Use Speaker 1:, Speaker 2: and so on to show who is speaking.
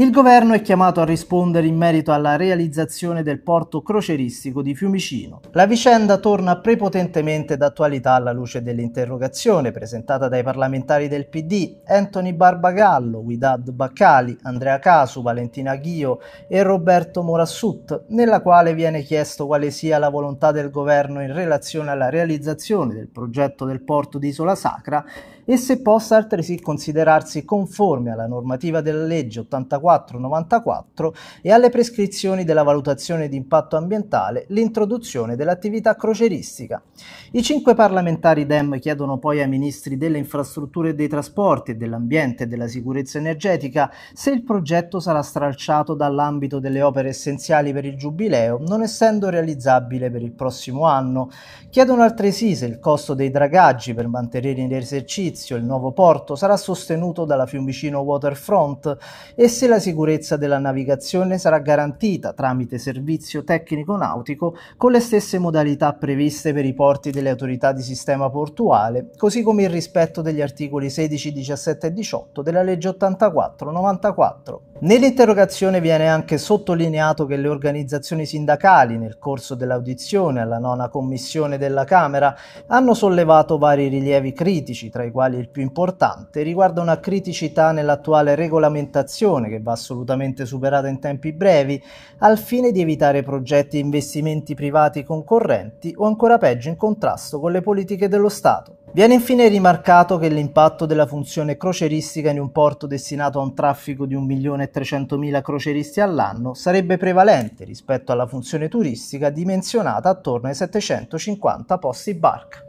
Speaker 1: Il governo è chiamato a rispondere in merito alla realizzazione del porto croceristico di Fiumicino. La vicenda torna prepotentemente d'attualità alla luce dell'interrogazione presentata dai parlamentari del PD Anthony Barbagallo, Widad Baccali, Andrea Casu, Valentina Ghio e Roberto Morassut, nella quale viene chiesto quale sia la volontà del governo in relazione alla realizzazione del progetto del porto di Isola Sacra e se possa altresì considerarsi conforme alla normativa della legge 84 9494 e alle prescrizioni della valutazione di impatto ambientale l'introduzione dell'attività croceristica. I cinque parlamentari DEM chiedono poi ai ministri delle infrastrutture e dei trasporti, dell'ambiente e della sicurezza energetica se il progetto sarà stralciato dall'ambito delle opere essenziali per il giubileo, non essendo realizzabile per il prossimo anno. Chiedono altresì se il costo dei dragaggi per mantenere in esercizio il nuovo porto sarà sostenuto dalla Fiumicino Waterfront e se la sicurezza della navigazione sarà garantita tramite servizio tecnico nautico con le stesse modalità previste per i porti delle autorità di sistema portuale, così come il rispetto degli articoli 16, 17 e 18 della legge 84 94. Nell'interrogazione viene anche sottolineato che le organizzazioni sindacali, nel corso dell'audizione alla nona commissione della Camera, hanno sollevato vari rilievi critici, tra i quali il più importante riguarda una criticità nell'attuale regolamentazione che va assolutamente superata in tempi brevi, al fine di evitare progetti e investimenti privati concorrenti o ancora peggio in contrasto con le politiche dello Stato. Viene infine rimarcato che l'impatto della funzione croceristica in un porto destinato a un traffico di 1.300.000 croceristi all'anno sarebbe prevalente rispetto alla funzione turistica dimensionata attorno ai 750 posti barca.